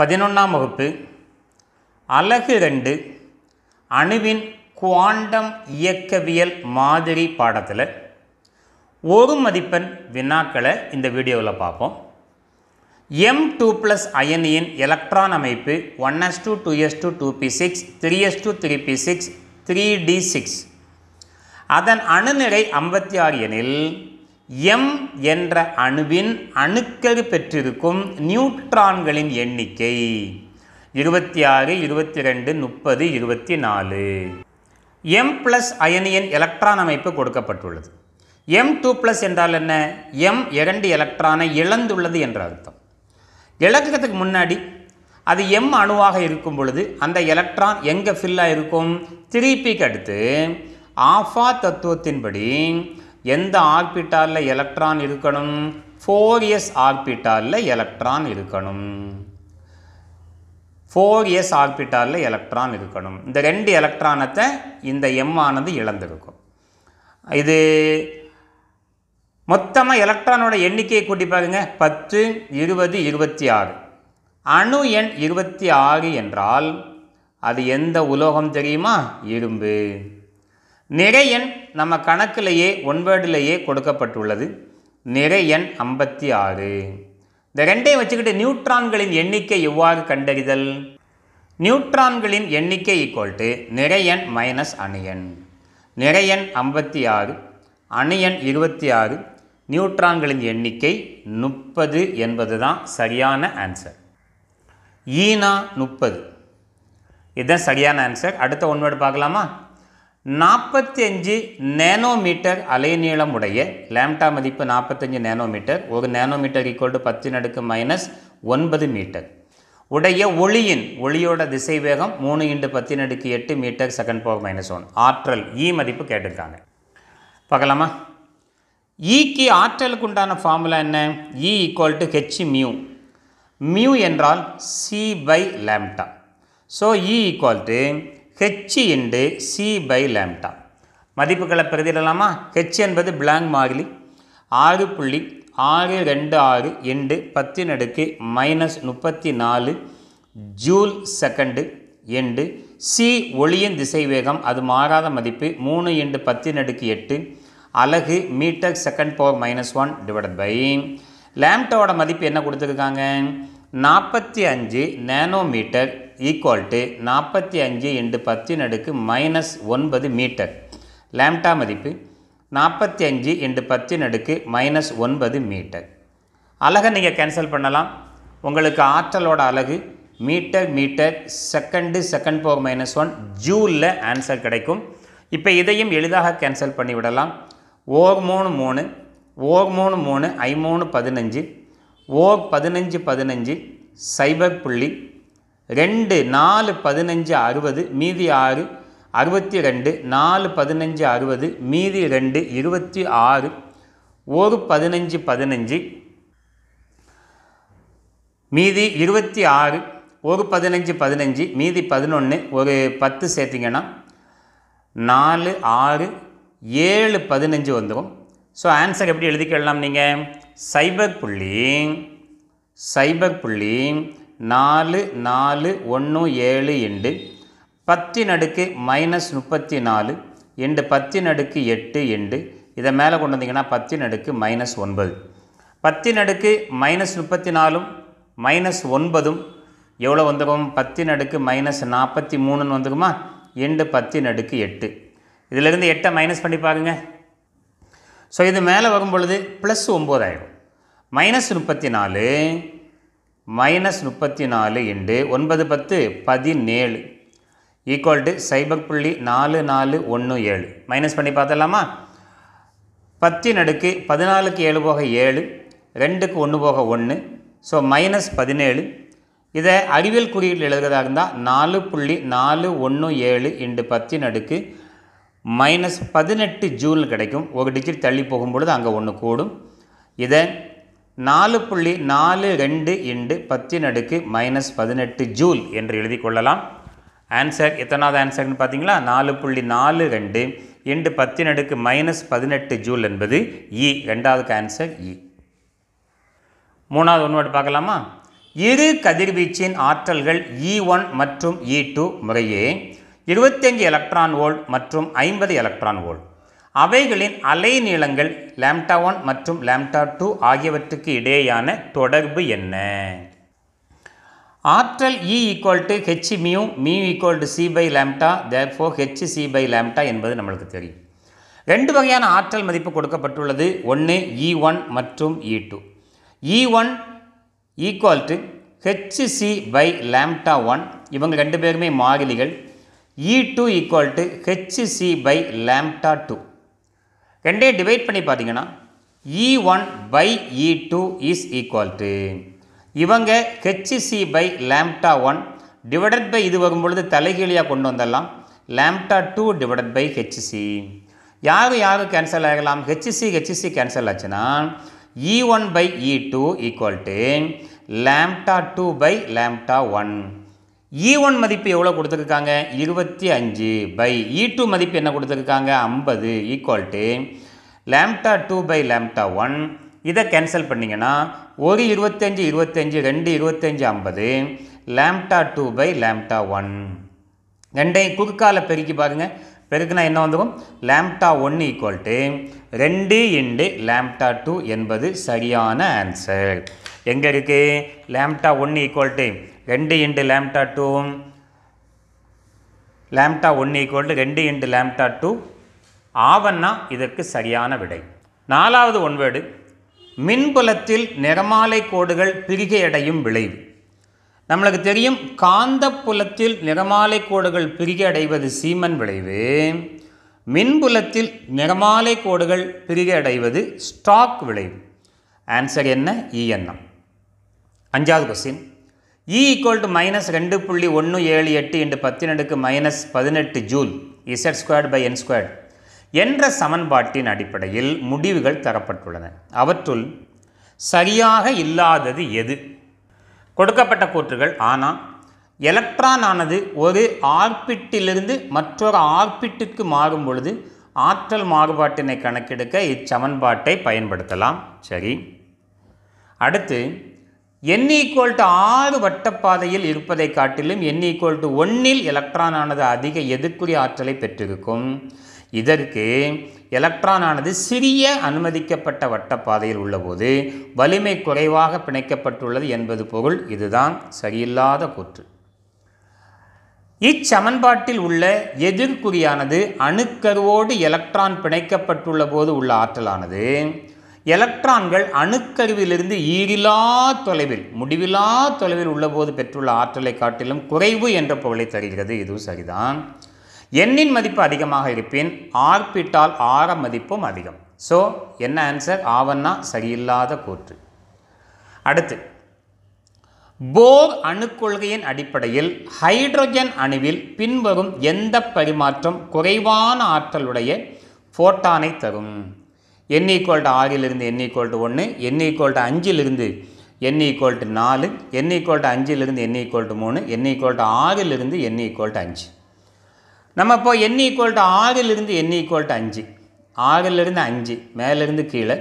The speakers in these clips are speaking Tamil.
பதினொன்றாம் வகுப்பு அலகு ரெண்டு அணுவின் குவாண்டம் இயக்கவியல் மாதிரி பாடத்தில் ஒரு மதிப்பெண் வினாக்களை இந்த வீடியோவில் பார்ப்போம் எம் டூ ப்ளஸ் அயனியின் எலக்ட்ரான் அமைப்பு one S two two S two two P six three S two three P six three D six அதன் அணுநிறை ஐம்பத்தி ஆறு எனில் எம் என்ற அணுவின் அணுக்கள் பெற்றிருக்கும் நியூட்ரான்களின் எண்ணிக்கை இருபத்தி ஆறு இருபத்தி ரெண்டு முப்பது இருபத்தி நாலு எம் ப்ளஸ் அயனியின் எலக்ட்ரான் அமைப்பு கொடுக்கப்பட்டுள்ளது எம் டூ ப்ளஸ் என்றால் என்ன எம் இரண்டு எலக்ட்ரானை இழந்துள்ளது என்ற அர்த்தம் இழக்கிறதுக்கு முன்னாடி அது எம் அணுவாக இருக்கும் பொழுது அந்த எலக்ட்ரான் எங்கே ஃபில்லாக இருக்கும் திருப்பிக்கு அடுத்து ஆஃபா தத்துவத்தின்படி எந்த ஆர்பிட்டாலில் எலக்ட்ரான் இருக்கணும் ஃபோர் எஸ் ஆர்பிட்டாலில் எலக்ட்ரான் இருக்கணும் ஃபோர் எஸ் ஆர்பிட்டாலில் எலக்ட்ரான் இருக்கணும் இந்த ரெண்டு எலக்ட்ரானத்தை இந்த எம் ஆனது இழந்திருக்கும் இது மொத்தமாக எலக்ட்ரானோட எண்ணிக்கையை கூட்டி பாருங்க பத்து இருபது இருபத்தி ஆறு அணு எண் இருபத்தி ஆறு என்றால் அது எந்த உலோகம் தெரியுமா இரும்பு நிறை எண் நம்ம கணக்கிலேயே ஒன்பதுலேயே கொடுக்கப்பட்டுள்ளது நிறை எண் ஐம்பத்தி ஆறு இந்த ரெண்டையும் வச்சுக்கிட்டு நியூட்ரான்களின் எண்ணிக்கை எவ்வாறு கண்டறிதல் நியூட்ரான்களின் எண்ணிக்கை ஈக்குவல் டு நிறையன் மைனஸ் அணியன் நிறையன் ஐம்பத்தி ஆறு அணியன் இருபத்தி ஆறு நியூட்ரான்களின் எண்ணிக்கை முப்பது என்பது தான் சரியான ஆன்சர் ஈனா முப்பது இதுதான் சரியான ஆன்சர் அடுத்த ஒன்வேர்டு பார்க்கலாமா நாற்பத்தி அஞ்சு நேனோமீட்டர் அலைநீளம் உடைய லேம்டா மதிப்பு நாற்பத்தஞ்சு நேனோமீட்டர் ஒரு நேனோமீட்டர் ஈக்குவல் டு பத்து நடுக்கு மைனஸ் ஒன்பது மீட்டர் உடைய ஒளியின் ஒளியோட திசை வேகம் மூணு இன்ட்டு பத்து நடுக்கு எட்டு metre second power minus one ஆற்றல் இ e மதிப்பு கேட்டிருக்காங்க பார்க்கலாமா இக்கு e ஆற்றலுக்கு உண்டான ஃபார்முலா என்ன E equal to H mu mu என்றால் C by lambda so E equal to H into C by lambda மதிப்புகளை பிரதிடலாமா ஹெச் என்பது பிளாங்க் மாறிலி ஆறு புள்ளி ஆறு ரெண்டு ஆறு எண்டு பத்தின் அடுக்கு மைனஸ் முப்பத்தி நாலு ஜூல் செகண்டு எண்டு சி ஒளியின் திசைவேகம் அது மாறாத மதிப்பு மூணு எண்டு பத்தின் அடுக்கு எட்டு அலகு metre second power minus one divide by லேம்டோட மதிப்பு என்ன கொடுத்துருக்காங்க நாற்பத்தி அஞ்சு நேனோமீட்டர் ஈக்குவல் டு நாற்பத்தி அஞ்சு இன்டு பத்தின் அடுக்கு மைனஸ் ஒன்பது மீட்டர் லேம்டா மதிப்பு நாற்பத்தி அஞ்சு இன்டு பத்தின் அடுக்கு மைனஸ் ஒன்பது மீட்டர் அழகை நீங்கள் கேன்சல் பண்ணலாம் உங்களுக்கு ஆற்றலோட அழகு மீட்டர் மீட்டர் செகண்டு செகண்ட் போக மைனஸ் ஒன் ஜூலில் ஆன்சர் கிடைக்கும் இப்போ இதையும் எளிதாக கேன்சல் பண்ணிவிடலாம் ஓர் மூணு மூணு ஓர் மூணு மூணு ஐ மூணு பதினஞ்சு ஓர் பதினஞ்சு பதினஞ்சு சைபர் புள்ளி ரெண்டு நாலு பதினஞ்சு அறுபது மீதி ஆறு அறுபத்தி ரெண்டு நாலு பதினஞ்சு அறுபது மீதி ரெண்டு இருபத்தி ஆறு ஒரு பதினஞ்சு பதினஞ்சு மீதி இருபத்தி ஆறு ஒரு பதினஞ்சு பதினஞ்சு மீதி பதினொன்று ஒரு பத்து சேர்த்திங்கன்னா நாலு ஆறு ஏழு பதினஞ்சு வந்துடும் ஸோ ஆன்சர் எப்படி எழுதிக்கலாம் நீங்கள் சைபர் புள்ளி சைபர் புள்ளி நாலு நாலு ஒன்று ஏழு எண்டு பத்தின் அடுக்கு மைனஸ் முப்பத்தி நாலு எண்டு பத்தின் அடுக்கு எட்டு எண்டு இதை மேலே கொண்டு வந்தீங்கன்னா பத்தின் அடுக்கு மைனஸ் ஒன்பது பத்தின் அடுக்கு மைனஸ் முப்பத்தி நாலும் மைனஸ் ஒன்பதும் எவ்வளோ வந்துருக்கும் பத்தின் அடுக்கு மைனஸ் நாற்பத்தி மூணுன்னு வந்துக்குமா எண்டு பத்தின் அடுக்கு எட்டு இதிலிருந்து எட்டை மைனஸ் பண்ணி பாருங்க ஸோ இது மேலே வரும் பொழுது ப்ளஸ் ஒம்பதாயிரம் மைனஸ் முப்பத்தி நாலு மைனஸ் முப்பத்தி நாலு இண்டு ஒன்பது பத்து பதினேழு ஈக்குவல் டு சைபர் புள்ளி நாலு நாலு ஒன்று ஏழு மைனஸ் பண்ணி பார்த்தலாமா பத்தின் அடுக்கு பதினாலுக்கு ஏழு போக ஏழு ரெண்டுக்கு ஒன்று போக ஒன்று ஸோ மைனஸ் பதினேழு இதை அறிவியல் குறியீடு எழுதுகிறதாக இருந்தால் நாலு புள்ளி நாலு ஒன்று ஏழு இண்டு பத்தின் அடுக்கு மைனஸ் பதினெட்டு ஜூன் கிடைக்கும் ஒரு டிஜிட் தள்ளி போகும்பொழுது அங்கே ஒன்று கூடும் இதை நாலு புள்ளி நாலு ரெண்டு இண்டு பத்தின் அடுக்கு மைனஸ் பதினெட்டு ஜூல் என்று எழுதி கொள்ளலாம் ஆன்சர் எத்தனாவது ஆன்சர்னு பார்த்தீங்களா நாலு புள்ளி நாலு ரெண்டு இண்டு பத்தின் அடுக்கு மைனஸ் பதினெட்டு ஜூல் என்பது இ e. ரெண்டாவதுக்கு ஆன்சர் இ e. மூணாவது ஒன்று பார்க்கலாமா இரு கதிர்வீச்சின் ஆற்றல்கள் இ e ஒன் மற்றும் இ டூ முறையே இருபத்தஞ்சு எலக்ட்ரான் வோல்ட் மற்றும் ஐம்பது எலக்ட்ரான் வோல்ட் அவைகளின் அலைநீளங்கள் லேம்டா ஒன் மற்றும் லேம்டா டூ ஆகியவற்றுக்கு இடையேயான தொடர்பு என்ன ஆற்றல் E equal to H mu mu equal to C by lambda therefore H C by lambda என்பது நம்மளுக்கு தெரியும் ரெண்டு வகையான ஆற்றல் மதிப்பு கொடுக்கப்பட்டுள்ளது ஒன்று இ e ஒன் மற்றும் E two E one equal to H C by lambda one இவங்க ரெண்டு பேருமே மாறிலிகள் E two equal to H C by lambda two ரெண்டையும் டிவைட் பண்ணி பார்த்தீங்கன்னா E e one by E e two is equal to இவங்க HCC by lambda one divided by இது வரும்பொழுது தலைகீழியாக கொண்டு வந்துடலாம் lambda two divided by HCC யார் யார் கேன்சல் ஆகலாம் ஹெச்சிசி ஹெச்சிசி கேன்சல் ஆச்சுன்னா E one by E two equal to lambda two by lambda one E1 one மதிப்பு எவ்வளோ கொடுத்துருக்காங்க இருபத்தி அஞ்சு பை இ e டூ மதிப்பு என்ன கொடுத்துருக்காங்க ஐம்பது equal to lambda two by lambda one இதை கேன்சல் பண்ணிங்கன்னா ஒரு இருபத்தஞ்சி இருபத்தஞ்சி ரெண்டு இருபத்தஞ்சி ஐம்பது lambda two by lambda one ரெண்டையும் குறுக்கால பெருக்கி பாருங்கள் பெருக்குனா என்ன வந்துடும் லேம்டா ஒன் ஈக்குவல் டு ரெண்டு இண்டு லேம்டா டூ என்பது சரியான ஆன்சர் எங்கே இருக்குது லேம்டா ஒன் ஈக்குவல் டு ரெண்டு இன்ட்டு லேம்டா டூவும் லேம்டா ஒன் ஈக்குவல் டு ரெண்டு இன்ட்டு லேம்டா டூ ஆவன்னா இதற்கு சரியான விடை நாலாவது ஒன்வேடு மின்புலத்தில் நிறமாலை கோடுகள் பிரிகையடையும் விளைவு நம்மளுக்கு தெரியும் காந்த புலத்தில் நிறமாலை கோடுகள் பிரிகை அடைவது சீமன் விளைவு மின்புலத்தில் நிறமாலை கோடுகள் அடைவது ஸ்டாக் விளைவு ஆன்சர் என்ன இஎன்எம் e அஞ்சாவது question E equal to minus ரெண்டு புள்ளி ஒன்று ஏழு எட்டு இன்று பத்தினடுக்கு மைனஸ் பதினெட்டு joule Z squared by N squared என்ற சமன்பாட்டின் அடிப்படையில் முடிவுகள் தரப்பட்டுள்ளன அவற்றுள் சரியாக இல்லாதது எது கொடுக்கப்பட்ட கூற்றுகள் ஆனால் எலக்ட்ரான் ஆனது ஒரு ஆர்பிட்டிலிருந்து மற்றொரு ஆர்பிட்டுக்கு மாறும் பொழுது ஆற்றல் மாறுபாட்டினை கணக்கெடுக்க இச்சமன்பாட்டை பயன்படுத்தலாம் சரி அடுத்து என் ஈக்குவல் டு ஆறு வட்டப்பாதையில் இருப்பதை காட்டிலும் என் ஈக்குவல் டு ஒன்னில் எலக்ட்ரான் ஆனது அதிக எதிர்க்குறி ஆற்றலை பெற்றிருக்கும் இதற்கு எலக்ட்ரான் ஆனது சிறிய அனுமதிக்கப்பட்ட வட்டப்பாதையில் உள்ளபோது வலிமை குறைவாக பிணைக்கப்பட்டுள்ளது என்பது பொருள் இதுதான் சரியில்லாத கூற்று இச்சமன்பாட்டில் உள்ள எதிர்குறியானது அணுக்கருவோடு எலக்ட்ரான் பிணைக்கப்பட்டுள்ள போது உள்ள ஆற்றலானது எலக்ட்ரான்கள் அணுக்கருவிலிருந்து ஈரிலா தொலைவில் முடிவிலா தொலைவில் உள்ளபோது பெற்றுள்ள ஆற்றலை காட்டிலும் குறைவு என்ற பொருளை தருகிறது இதுவும் சரிதான் எண்ணின் மதிப்பு அதிகமாக இருப்பின் ஆர்பிட்டால் ஆர மதிப்பும் அதிகம் ஸோ என்ன ஆன்சர் ஆவன்னா சரியில்லாத கூற்று அடுத்து போர் அணுக்கொள்கையின் அடிப்படையில் ஹைட்ரஜன் அணுவில் பின்வரும் எந்த பரிமாற்றம் குறைவான ஆற்றலுடைய ஃபோட்டானை தரும் என் ஈக்குவல் டு ஆறிலிருந்து என் ஈக்குவல் ஒன்று என் ஈக்குவல் அஞ்சிலிருந்து என் ஈக்குவல் நாலு என் ஈக்குவல் அஞ்சிலிருந்து என் ஈக்குவல் மூணு என் ஈக்குவல் டு ஆறிலிருந்து என் ஈக்குவல் அஞ்சு நம்ம இப்போ என் ஈக்குவல் டு ஆறிலிருந்து என் ஈக்குவல் டு அஞ்சு ஆறிலிருந்து அஞ்சு மேலேருந்து கீழே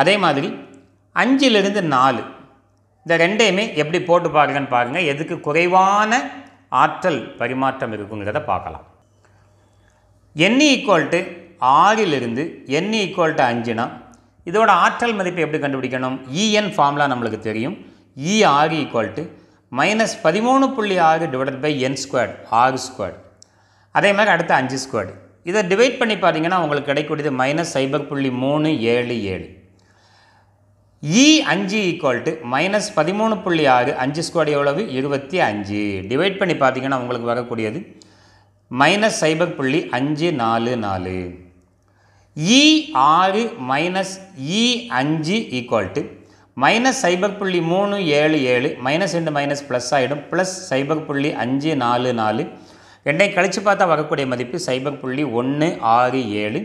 அதே மாதிரி அஞ்சிலிருந்து நாலு இந்த ரெண்டையுமே எப்படி போட்டு பாருங்கன்னு பாருங்கள் எதுக்கு குறைவான ஆற்றல் பரிமாற்றம் இருக்குங்கிறத பார்க்கலாம் என் ஈக்குவல் ஆறிலிருந்து என் ஈக்குவல் டு அஞ்சுனா இதோட ஆற்றல் மதிப்பை எப்படி கண்டுபிடிக்கணும் இஎன் e ஃபார்முலா நம்மளுக்கு தெரியும் இ ஆறு ஈக்குவல் டு மைனஸ் பதிமூணு புள்ளி ஆறு டிவைடட் பை என் ஸ்கொயர்ட் ஆறு ஸ்கொயர்ட் அதே மாதிரி அடுத்து அஞ்சு ஸ்கொயர்டு இதை டிவைட் பண்ணி பார்த்தீங்கன்னா உங்களுக்கு கிடைக்கூடியது மைனஸ் சைபர் புள்ளி மூணு ஏழு ஏழு இ e அஞ்சு ஈக்குவல் டு மைனஸ் பதிமூணு புள்ளி ஆறு அஞ்சு ஸ்கொயர் எவ்வளவு இருபத்தி அஞ்சு டிவைட் பண்ணி பார்த்தீங்கன்னா உங்களுக்கு வரக்கூடியது மைனஸ் சைபர் புள்ளி அஞ்சு நாலு நாலு இ e ஆறு மைனஸ் இ e அஞ்சு ஈக்குவல் டு மைனஸ் சைபர் புள்ளி மூணு ஏழு ஏழு மைனஸ் ரெண்டு மைனஸ் ப்ளஸ் ஆகிடும் ப்ளஸ் சைபர் புள்ளி அஞ்சு நாலு நாலு என்னை கழித்து பார்த்தா வரக்கூடிய மதிப்பு சைபர் புள்ளி ஒன்று ஆறு ஏழு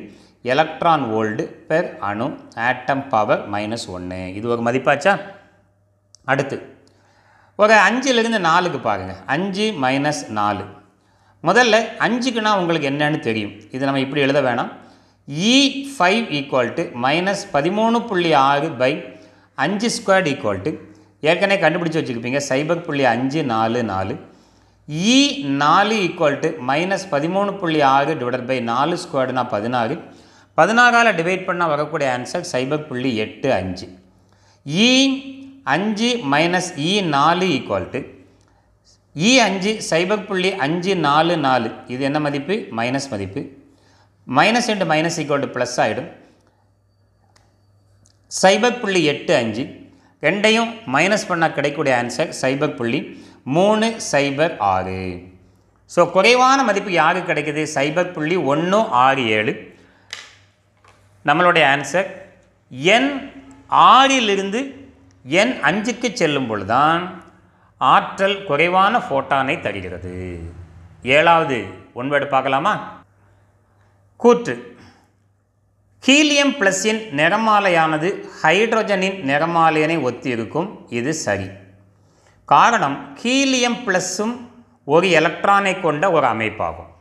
எலக்ட்ரான் ஓல்டு பெர் அணு ஆட்டம் பவர் மைனஸ் ஒன்று இது ஒரு மதிப்பாச்சா அடுத்து ஒரு அஞ்சுலேருந்து நாலுக்கு பாருங்கள் அஞ்சு மைனஸ் நாலு முதல்ல அஞ்சுக்குன்னா உங்களுக்கு என்னன்னு தெரியும் இது நம்ம இப்படி எழுத வேணாம் E five equal to minus பதிமூணு புள்ளி ஆறு பை அஞ்சு ஸ்கொயர்டு ஈக்குவல் டு ஏற்கனவே கண்டுபிடிச்சி வச்சுருப்பீங்க சைபர் புள்ளி அஞ்சு நாலு நாலு இ e நாலு ஈக்குவல் டு மைனஸ் பதிமூணு புள்ளி ஆறு டிவைட் பை நாலு ஸ்கொயர்டுனா பதினாறு பதினாறால் டிவைட் பண்ணால் வரக்கூடிய ஆன்சர் சைபர் புள்ளி எட்டு அஞ்சு இ e அஞ்சு மைனஸ் இ e நாலு ஈக்குவல் டு இ அஞ்சு சைபர் புள்ளி அஞ்சு நாலு நாலு இது என்ன மதிப்பு மைனஸ் மதிப்பு minus into minus equal to plus ஆகிடும் சைபர் புள்ளி எட்டு அஞ்சு ரெண்டையும் மைனஸ் பண்ணால் கிடைக்கக்கூடிய ஆன்சர் சைபர் புள்ளி மூணு சைபர் ஆறு ஸோ குறைவான மதிப்பு யாருக்கு கிடைக்குது சைபர் புள்ளி ஒன்று ஆறு ஏழு நம்மளுடைய ஆன்சர் என் ஆறிலிருந்து எண் அஞ்சுக்கு செல்லும் பொழுதுதான் ஆற்றல் குறைவான ஃபோட்டானை தருகிறது ஏழாவது ஒன்பது பார்க்கலாமா கூற்று ஹீலியம் பிளஸின் நிறமாலையானது ஹைட்ரஜனின் நிறமாலையனை ஒத்திருக்கும் இது சரி காரணம் ஹீலியம் பிளஸும் ஒரு எலக்ட்ரானை கொண்ட ஒரு அமைப்பாகும்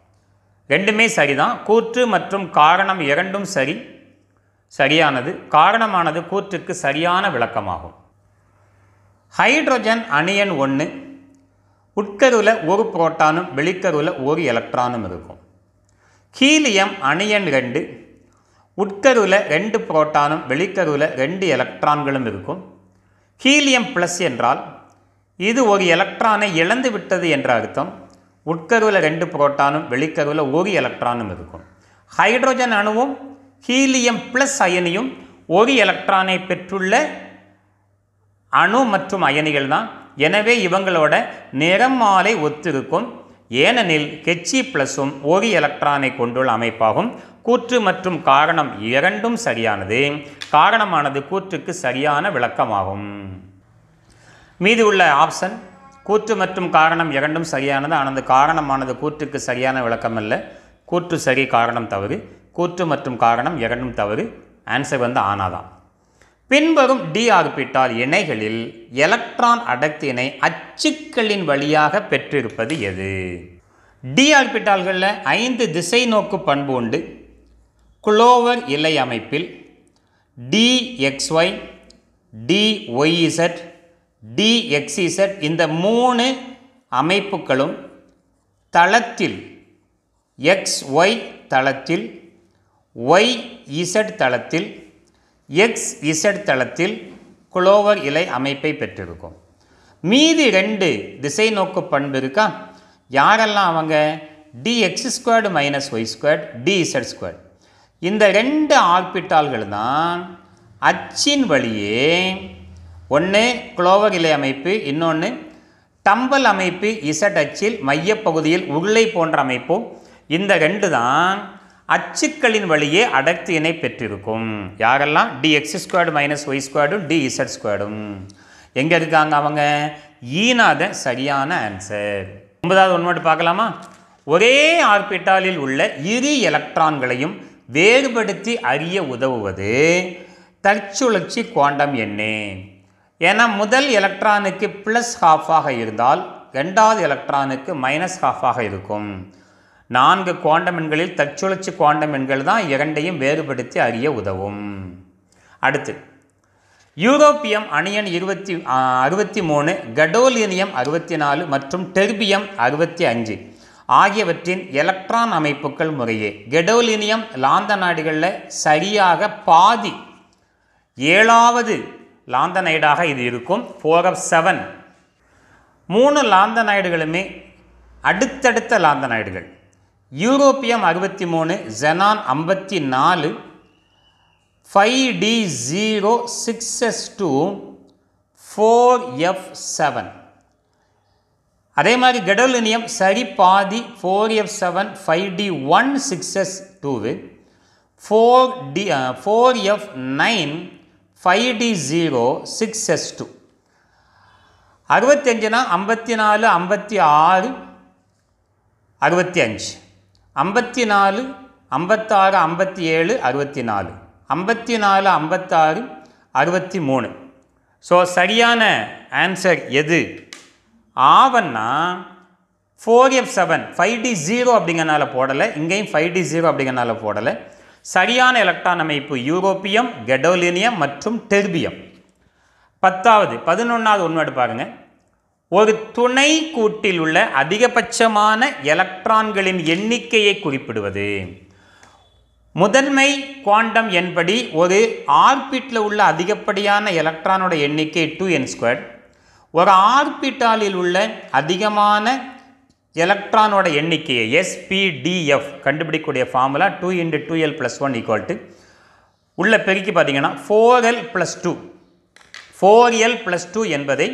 ரெண்டுமே சரிதான் கூற்று மற்றும் காரணம் இரண்டும் சரி சரியானது காரணமானது கூற்றுக்கு சரியான விளக்கமாகும் ஹைட்ரஜன் அணியன் ஒன்று உட்கருவில் ஒரு புரோட்டானும் வெளிக்கருவில் ஒரு எலக்ட்ரானும் இருக்கும் ஹீலியம் அணியன் ரெண்டு உட்கருவில் ரெண்டு புரோட்டானும் வெளிக்கருவில் ரெண்டு எலக்ட்ரான்களும் இருக்கும் ஹீலியம் ப்ளஸ் என்றால் இது ஒரு எலக்ட்ரானை இழந்து விட்டது என்ற அர்த்தம் உட்கருவில் ரெண்டு புரோட்டானும் வெளிக்கருவில் ஒரு எலக்ட்ரானும் இருக்கும் ஹைட்ரோஜன் அணுவும் ஹீலியம் ப்ளஸ் அயனியும் ஒரு எலக்ட்ரானை பெற்றுள்ள அணு மற்றும் அயனிகள் தான் எனவே இவங்களோட நிறமாலை ஒத்திருக்கும் ஏனெனில் ஹெச்சி பிளஸும் ஒரு எலக்ட்ரானை கொண்டுள்ள அமைப்பாகும் கூற்று மற்றும் காரணம் இரண்டும் சரியானது காரணமானது கூற்றுக்கு சரியான விளக்கமாகும் மீது உள்ள ஆப்ஷன் கூற்று மற்றும் காரணம் இரண்டும் சரியானது ஆனால் காரணமானது கூற்றுக்கு சரியான விளக்கம் அல்ல கூற்று சரி காரணம் தவறு கூற்று மற்றும் காரணம் இரண்டும் தவறு ஆன்சர் வந்து ஆனாதான் பின்வரும் டி ஆர்பிட்டால் இணைகளில் எலக்ட்ரான் அடர்த்தியினை அச்சுக்களின் வழியாக பெற்றிருப்பது எது டி ஆர்பிட்டால்களில் ஐந்து திசை நோக்கு பண்பு உண்டு குளோவர் இலை அமைப்பில் D X Y D Y Z D X Z இந்த மூணு அமைப்புகளும் தளத்தில் எக்ஸ் ஒய் தளத்தில் ஒய் இசட் தளத்தில் எக்ஸ் இசட் தளத்தில் குளோவர் இலை அமைப்பை பெற்றிருக்கும் மீதி ரெண்டு திசை நோக்கு பண்பு இருக்கா யாரெல்லாம் அவங்க D X squared minus Y squared D Z இந்த ரெண்டு ஆர்பிட்டால்கள் தான் அச்சின் வழியே ஒன்று குளோவர் இலை அமைப்பு இன்னொன்று டம்பல் அமைப்பு இசட் அச்சில் மையப்பகுதியில் உருளை போன்ற அமைப்பும் இந்த ரெண்டு தான் அச்சுக்களின் வழியே அடர்த்தியினை பெற்றிருக்கும் யாரெல்லாம் எக்ஸ் ஸ்கொயர்டு மைனஸ் ஒய் ஸ்கொயர்டும் இசட் ஸ்கொயர்டும் எங்கே இருக்காங்க அவங்க ஈனாத சரியான ஆன்சர் ஒன்பதாவது ஒன்று பார்க்கலாமா ஒரே ஆர்பிட்டாலில் உள்ள இரு எலக்ட்ரான்களையும் வேறுபடுத்தி அறிய உதவுவது தற்சுழற்சி குவாண்டம் எண்ணே ஏன்னா முதல் எலக்ட்ரானுக்கு ப்ளஸ் ஹாஃபாக இருந்தால் ரெண்டாவது எலக்ட்ரானுக்கு மைனஸ் ஹாஃபாக இருக்கும் நான்கு குவாண்டம் எண்களில் தற்சுழற்சி குவாண்டம் எண்கள் தான் இரண்டையும் வேறுபடுத்தி அறிய உதவும் அடுத்து யூரோப்பியம் அணியன் இருபத்தி அறுபத்தி மூணு கடோலினியம் அறுபத்தி நாலு மற்றும் டெர்பியம் அறுபத்தி அஞ்சு ஆகியவற்றின் எலக்ட்ரான் அமைப்புகள் முறையே கெடோலினியம் லாந்த நாடுகளில் சரியாக பாதி ஏழாவது லாந்தனைடாக இது இருக்கும் ஃபோர் ஆஃப் செவன் மூணு லாந்தனைடுகளுமே அடுத்தடுத்த லாந்தனைடுகள் யூரோப்பியம் அறுபத்தி மூணு ஜெனான் ஐம்பத்தி நாலு five D zero six S two four F seven அதே மாதிரி கெடலினியம் சரி பாதி four F seven five D one six S two four D four F nine five D zero six S two அறுபத்தஞ்சுனா ஐம்பத்தி நாலு ஐம்பத்தி ஆறு அறுபத்தி அஞ்சு ஐம்பத்தி நாலு ஐம்பத்தாறு ஐம்பத்தி ஏழு அறுபத்தி நாலு ஐம்பத்தி நாலு ஐம்பத்தாறு அறுபத்தி மூணு ஸோ சரியான ஆன்சர் எது ஆவன்னா four F seven five D zero அப்படிங்கிறனால போடலை இங்கேயும் ஃபைவ் டி ஜீரோ அப்படிங்கிறனால போடலை சரியான எலக்ட்ரான் அமைப்பு யூரோப்பியம் கெடோலினியம் மற்றும் டெர்பியம் பத்தாவது பதினொன்றாவது ஒன்று பாருங்கள் ஒரு துணை கூட்டில் உள்ள அதிகபட்சமான எலக்ட்ரான்களின் எண்ணிக்கையை குறிப்பிடுவது முதன்மை குவாண்டம் என்படி ஒரு ஆர்பிட்டில் உள்ள அதிகப்படியான எலக்ட்ரானோட எண்ணிக்கை டூ என் ஸ்கொயர் ஒரு ஆர்பிட்டாலில் உள்ள அதிகமான எலக்ட்ரானோட எண்ணிக்கையை எஸ்பிடிஎஃப் கண்டுபிடிக்கக்கூடிய formula two into two L plus one equal to உள்ள பெருக்கி பார்த்தீங்கன்னா four L plus two four L plus two என்பதை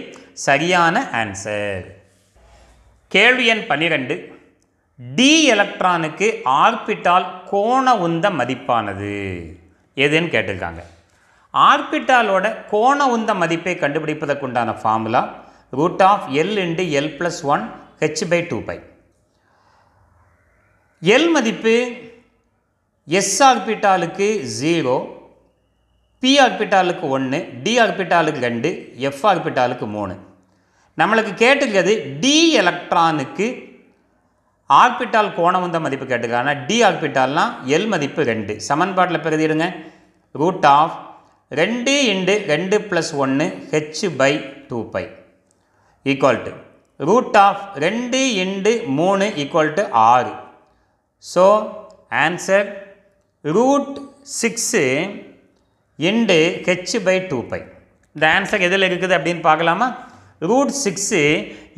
சரியான ஆன்சர் கேள்வி எண் பன்னிரெண்டு டி எலக்ட்ரானுக்கு ஆர்பிட்டால் கோண உந்த மதிப்பானது எதுன்னு கேட்டிருக்காங்க ஆர்பிட்டாலோட கோண உந்த மதிப்பை கண்டுபிடிப்பதற்குண்டான formula root of L into L plus one H by two pi L மதிப்பு எஸ் ஆர்பிட்டாலுக்கு ஜீரோ பி ஆர்பிட்டாலுக்கு ஒன்று டி ஆர்பிட்டாலுக்கு ரெண்டு எஃப் ஆர்பிட்டாலுக்கு மூணு நம்மளுக்கு கேட்டுக்கிறது டி எலக்ட்ரானுக்கு ஆர்பிட்டால் கோணம் வந்த மதிப்பு கேட்டுக்க டி ஆர்பிட்டால்னால் எல் மதிப்பு ரெண்டு சமன்பாட்டில் பெருதிடுங்க ரூட் ஆஃப் ரெண்டு இண்டு ரெண்டு ப்ளஸ் ஒன்று H by two pi equal to root of ரெண்டு இண்டு மூணு ஈக்குவல் டு ஆறு so answer root six into H by two pi இந்த ஆன்சர் எதில் இருக்குது அப்படின்னு பார்க்கலாமா root six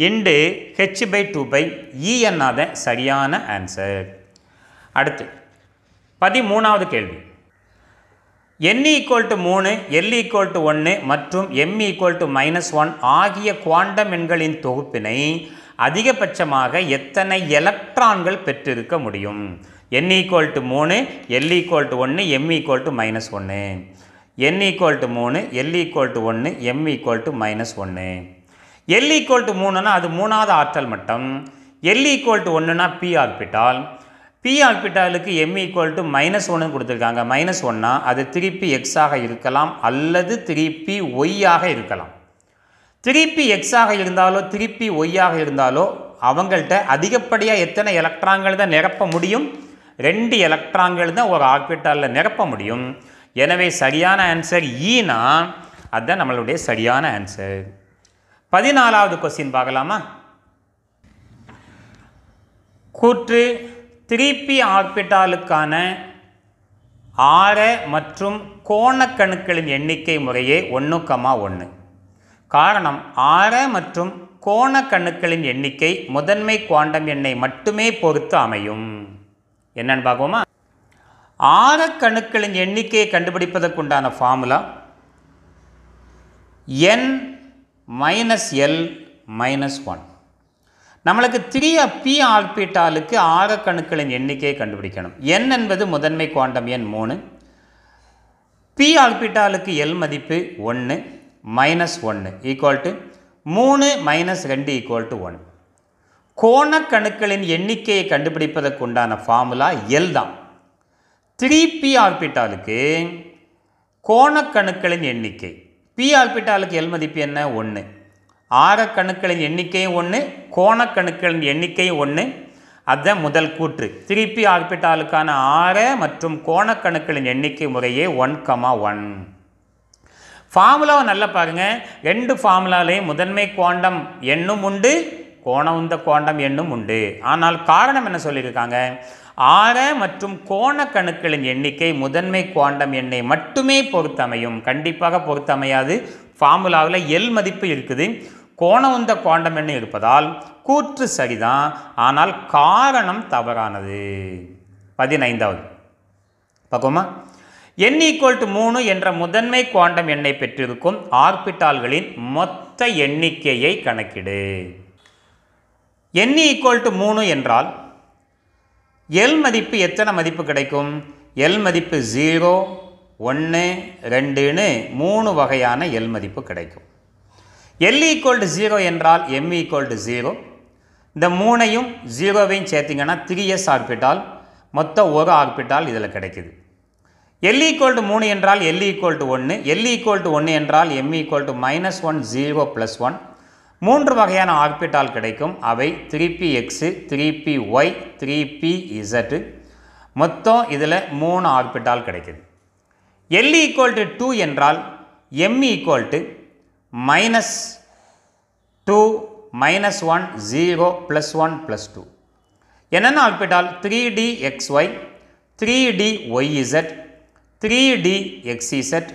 into H by two pi இ சரியான ஆன்சர் அடுத்து பதிமூணாவது கேள்வி என் ஈக்குவல் டு மூணு எல் ஈக்குவல் டு ஒன்று மற்றும் M equal to minus one ஆகிய குவாண்டம் எண்களின் தொகுப்பினை அதிகபட்சமாக எத்தனை எலக்ட்ரான்கள் பெற்றிருக்க முடியும் என் ஈக்குவல் டு மூணு எல் ஈக்குவல் டு ஒன்று எம் ஈக்குவல் டு மைனஸ் ஒன்று என் ஈக்குவல் டு மூணு எல் ஈக்குவல் டு ஒன்று எம் ஈக்குவல் டு மைனஸ் ஒன்று எல் ஈக்குவல் டு மூணுனா அது மூணாவது ஆற்றல் மட்டம் எல் ஈக்குவல் டு ஒன்றுனா பி ஆர்பிட்டால் பி ஆர்பிட்டாலுக்கு எம் ஈக்குவல் டு மைனஸ் ஒன்று கொடுத்துருக்காங்க மைனஸ் ஒன்னா அது திருப்பி எக்ஸாக இருக்கலாம் அல்லது திருப்பி ஒய்யாக இருக்கலாம் திருப்பி எக்ஸாக இருந்தாலோ திருப்பி ஒய்யாக இருந்தாலோ அவங்கள்ட்ட அதிகப்படியாக எத்தனை எலக்ட்ரான்கள் தான் நிரப்ப முடியும் ரெண்டு எலக்ட்ரான்கள் தான் ஒரு ஆர்பிட்டாலில் நிரப்ப முடியும் எனவே சரியான ஆன்சர் ஈனா e அதுதான் நம்மளுடைய சரியான ஆன்சர் பதினாலாவது கொஸ்டின் பார்க்கலாமா கூற்று திருப்பி ஆர்பிட்டாலுக்கான ஆர மற்றும் கோணக்கணுக்களின் எண்ணிக்கை முறையே ஒன்றுக்கமா ஒன்று காரணம் ஆர மற்றும் கோணக்கணுக்களின் எண்ணிக்கை முதன்மை குவாண்டம் எண்ணை மட்டுமே பொறுத்து அமையும் என்னன்னு பார்க்குவோமா ஆரக்கணுக்களின் எண்ணிக்கையை கண்டுபிடிப்பதற்குண்டான formula N minus L minus one நம்மளுக்கு திரிய பி ஆர்பிட்டாலுக்கு ஆரக்கணுக்களின் எண்ணிக்கையை கண்டுபிடிக்கணும் என் என்பது முதன்மை குவாண்டம் எண் மூணு பி ஆர்பிட்டாலுக்கு எல் மதிப்பு ஒன்று மைனஸ் ஒன்று ஈக்குவல் டு மூணு மைனஸ் ரெண்டு ஈக்குவல் டு ஒன் கோணக்கணுக்களின் எண்ணிக்கையை கண்டுபிடிப்பதற்குண்டான ஃபார்முலா எல் தான் த்ரீ பி ஆர்பிட்டாலுக்கு கோணக்கணுக்களின் எண்ணிக்கை பி ஆர்பிட்டாலுக்கு எல் மதிப்பு என்ன ஒன்று ஆரக்கணுக்களின் எண்ணிக்கையும் ஒன்று கோணக்கணுக்களின் எண்ணிக்கையும் ஒன்று அதுதான் முதல் கூற்று திருப்பி பி ஆர்பிட்டாலுக்கான ஆர மற்றும் கோணக்கணுக்களின் எண்ணிக்கை முறையே ஒன் கமா ஒன் ஃபார்முலாவை நல்லா பாருங்கள் ரெண்டு ஃபார்முலாலையும் முதன்மை கோண்டம் எண்ணும் உண்டு கோண உந்த கோண்டம் எண்ணும் உண்டு ஆனால் காரணம் என்ன சொல்லியிருக்காங்க ஆர மற்றும் கோண கணுக்களின் எண்ணிக்கை முதன்மை குவாண்டம் எண்ணை மட்டுமே பொறுத்தமையும் கண்டிப்பாக பொறுத்தமையாது ஃபார்முலாவில் எல் மதிப்பு இருக்குது கோணம் உந்த குவாண்டம் எண்ணை இருப்பதால் கூற்று சரிதான் ஆனால் காரணம் தவறானது பதினைந்தாவது பார்க்கோமா என் ஈக்குவல் டு மூணு என்ற முதன்மை குவாண்டம் எண்ணை பெற்றிருக்கும் ஆர்பிட்டால்களின் மொத்த எண்ணிக்கையை கணக்கிடு என் ஈக்குவல் டு மூணு என்றால் எல் மதிப்பு எத்தனை மதிப்பு கிடைக்கும் எல் மதிப்பு ஜீரோ ஒன்று ரெண்டுன்னு மூணு வகையான எல் மதிப்பு கிடைக்கும் எல் ஈக்குவல் டு ஜீரோ என்றால் எம் ஈக்குவல் டு ஜீரோ இந்த மூணையும் ஜீரோவையும் சேர்த்திங்கன்னா த்ரீ எஸ் ஆர்பிட்டால் மொத்தம் ஒரு ஆர்பிட்டால் இதில் கிடைக்குது எல் ஈக்குவல் டு மூணு என்றால் எல் ஈக்குவல் டு ஒன்று எல் ஈக்குவல் டு ஒன்று என்றால் m equal to minus one zero plus one மூன்று வகையான ஆர்பிட்டால் கிடைக்கும் அவை three p x three p y three p z மொத்தம் இதில் மூணு ஆர்பிட்டால் கிடைக்குது எல் ஈக்குவல் டு டூ என்றால் m equal to minus two minus one zero plus one plus two என்னென்ன orbital three d x y three d y z three d X Z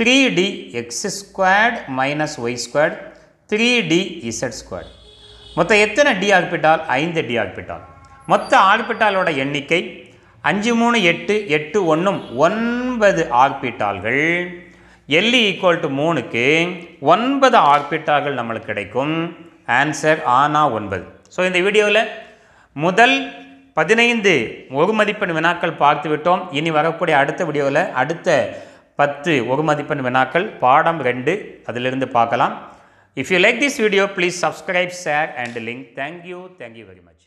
three d X squared minus Y squared three d z square மொத்தம் எத்தனை டி ஆர்பிட்டால் ஐந்து டி ஆர்பிட்டால் மொத்த ஆர்பிட்டாலோட எண்ணிக்கை அஞ்சு மூணு எட்டு எட்டு ஒன்றும் ஒன்பது ஆர்பிட்டால்கள் எல்லி ஈக்குவல் டு மூணுக்கு ஒன்பது ஆர்பிட்டால்கள் நம்மளுக்கு கிடைக்கும் ஆன்சர் ஆனா ஒன்பது ஸோ இந்த வீடியோவில் முதல் பதினைந்து ஒரு மதிப்பெண் வினாக்கள் பார்த்து விட்டோம் இனி வரக்கூடிய அடுத்த வீடியோவில் அடுத்த பத்து ஒரு மதிப்பெண் வினாக்கள் பாடம் ரெண்டு அதிலிருந்து பார்க்கலாம் If you like this video, please subscribe, share and link. Thank you. Thank you very much.